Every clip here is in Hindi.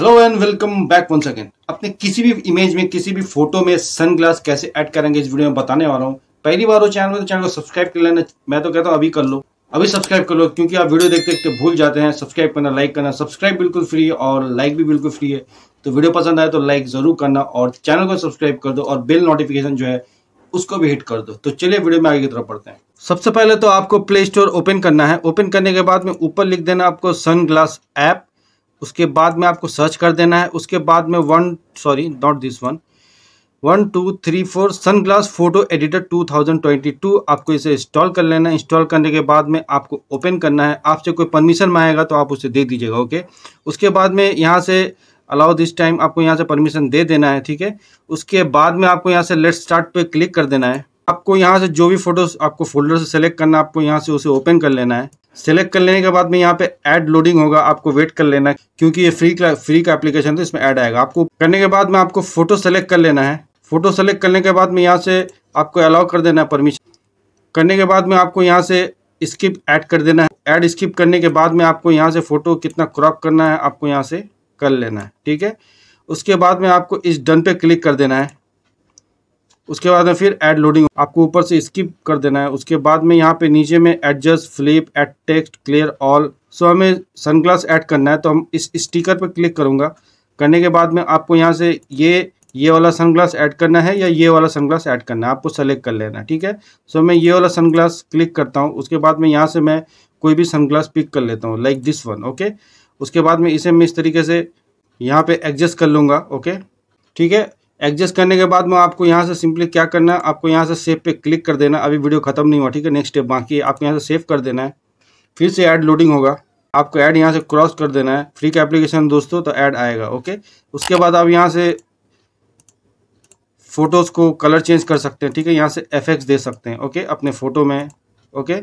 hello and welcome back one second अपने किसी भी इमेज में किसी भी फोटो में सनग्लास कैसे ऐड करेंगे इस वीडियो में बताने वाला हूँ पहली बार हो चैनल में तो चैनल को सब्सक्राइब कर लेना मैं तो कहता हूँ अभी कर लो अभी सब्सक्राइब कर लो क्योंकि आप वीडियो देखते देखते भूल जाते हैं सब्सक्राइब करना लाइक करना सब्सक्राइब बिल्कुल फ्री है और लाइक भी बिल्कुल फ्री है तो वीडियो पसंद आए तो लाइक जरूर करना और चैनल को सब्सक्राइब कर दो और बिल नोटिफिकेशन जो है उसको भी हिट कर दो तो चलिए वीडियो में आगे की तरफ पढ़ते हैं सबसे पहले तो आपको प्ले स्टोर ओपन करना है ओपन करने के बाद में ऊपर लिख देना आपको सनग्लास ऐप उसके बाद में आपको सर्च कर देना है उसके बाद में one sorry not this one one two three four sunglass photo editor 2022 आपको इसे इंस्टॉल कर लेना है इंस्टॉल करने के बाद में आपको ओपन करना है आपसे कोई परमिशन मांगेगा तो आप उसे दे दीजिएगा ओके उसके बाद में यहाँ से अलाउ दिस टाइम आपको यहाँ से परमिशन दे देना है ठीक है उसके बाद में आपको यहाँ से लेट स्टार्ट पे क्लिक कर देना है आपको यहाँ से जो भी फोटो आपको फोल्डर से सेलेक्ट करना है आपको यहाँ से उसे ओपन कर लेना है सेलेक्ट कर लेने के बाद में यहाँ पे ऐड लोडिंग होगा आपको वेट कर लेना है क्योंकि ये फ्री का फ्री का एप्लीकेशन तो इसमें ऐड आएगा आपको करने के बाद में आपको फोटो सेलेक्ट कर लेना है फोटो सेलेक्ट करने के बाद में यहाँ से आपको अलाउ कर देना है परमिशन करने के बाद में आपको यहाँ से स्किप ऐड कर देना है ऐड स्किप करने के बाद में आपको यहाँ से फ़ोटो कितना क्रॉप करना है आपको यहाँ से कर लेना है ठीक है उसके बाद में आपको इस डन पे क्लिक कर देना है उसके बाद में फिर एड लोडिंग आपको ऊपर से स्किप कर देना है उसके बाद में यहाँ पे नीचे में adjust flip add text clear all so हमें सनग्लास ऐड करना है तो हम इस स्टिकर पर क्लिक करूँगा करने के बाद में आपको यहाँ से ये ये वाला सनग्लास ऐड करना है या ये वाला सनग्लास ऐड करना है आपको सेलेक्ट कर लेना है ठीक है सो मैं ये वाला सनग्लास क्लिक करता हूँ उसके बाद में यहाँ से मैं कोई भी सनग्लास पिक कर लेता हूँ लाइक दिस वन ओके उसके बाद में इसे मैं इस तरीके से यहाँ पे एडजस्ट कर लूँगा ओके ठीक है एडजस्ट करने के बाद में आपको यहाँ से सिंपली क्या करना है आपको यहाँ से सेव पे क्लिक कर देना अभी वीडियो खत्म नहीं हुआ ठीक है नेक्स्ट स्टेप बाकी है आपको यहाँ से सेव कर देना है फिर से ऐड लोडिंग होगा आपको ऐड यहाँ से क्रॉस कर देना है फ्री का एप्लीकेशन दोस्तों तो ऐड आएगा ओके उसके बाद आप यहाँ से फ़ोटोज़ को कलर चेंज कर सकते हैं ठीक है यहाँ से एफेक्ट्स दे सकते हैं ओके अपने फ़ोटो में ओके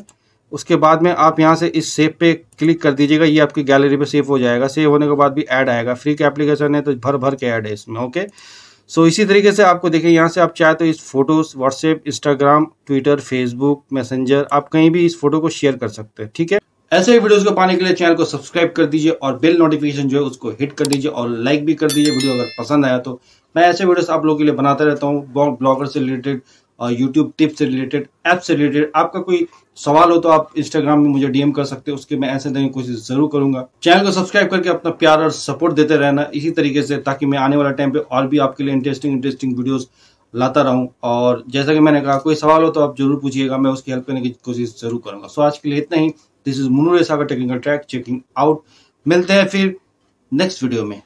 उसके बाद में आप यहाँ से इस सेव पे क्लिक कर दीजिएगा ये आपकी गैलरी पे सेव हो जाएगा सेव होने के बाद भी ऐड आएगा फ्री का एप्लीकेशन है तो भर भर के ऐड है इसमें ओके सो so, इसी तरीके से आपको देखिए यहाँ से आप चाहे तो इस photos WhatsApp Instagram Twitter Facebook Messenger आप कहीं भी इस फोटो को शेयर कर सकते हैं ठीक है ऐसे ही वीडियोस को पाने के लिए चैनल को सब्सक्राइब कर दीजिए और बेल नोटिफिकेशन जो है उसको हिट कर दीजिए और लाइक भी कर दीजिए वीडियो अगर पसंद आया तो मैं ऐसे वीडियोस आप लोगों के लिए बनाता रहता हूँ ब्लॉगर से रिलेटेड यूट्यूब टिप्स से रिलेटेड ऐप से रिलेटेड आपका कोई सवाल हो तो आप इंस्टाग्राम में मुझे डीएम कर सकते हो उसके मैं ऐसे देने की कोशिश जरूर करूंगा चैनल को सब्सक्राइब करके अपना प्यार और सपोर्ट देते रहना इसी तरीके से ताकि मैं आने वाला टाइम पे और भी आपके लिए इंटरेस्टिंग इंटरेस्टिंग वीडियोस लाता रहूं और जैसा कि मैंने कहा कोई सवाल हो तो आप जरूर पूछिएगा मैं उसकी हेल्प करने की कोशिश जरूर करूंगा सो आज के लिए इतना ही this is Munur technical track checking out मिलते हैं फिर नेक्स्ट वीडियो में